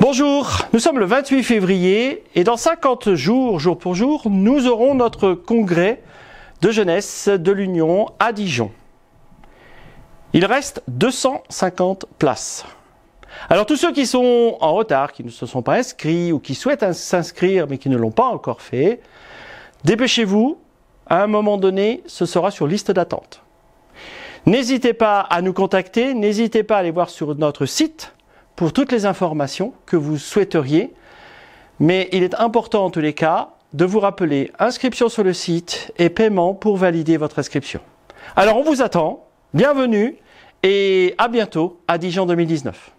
Bonjour, nous sommes le 28 février et dans 50 jours, jour pour jour, nous aurons notre congrès de jeunesse de l'Union à Dijon. Il reste 250 places. Alors tous ceux qui sont en retard, qui ne se sont pas inscrits ou qui souhaitent s'inscrire mais qui ne l'ont pas encore fait, dépêchez-vous, à un moment donné, ce sera sur liste d'attente. N'hésitez pas à nous contacter, n'hésitez pas à aller voir sur notre site pour toutes les informations que vous souhaiteriez. Mais il est important en tous les cas de vous rappeler inscription sur le site et paiement pour valider votre inscription. Alors on vous attend, bienvenue et à bientôt à Dijon 2019.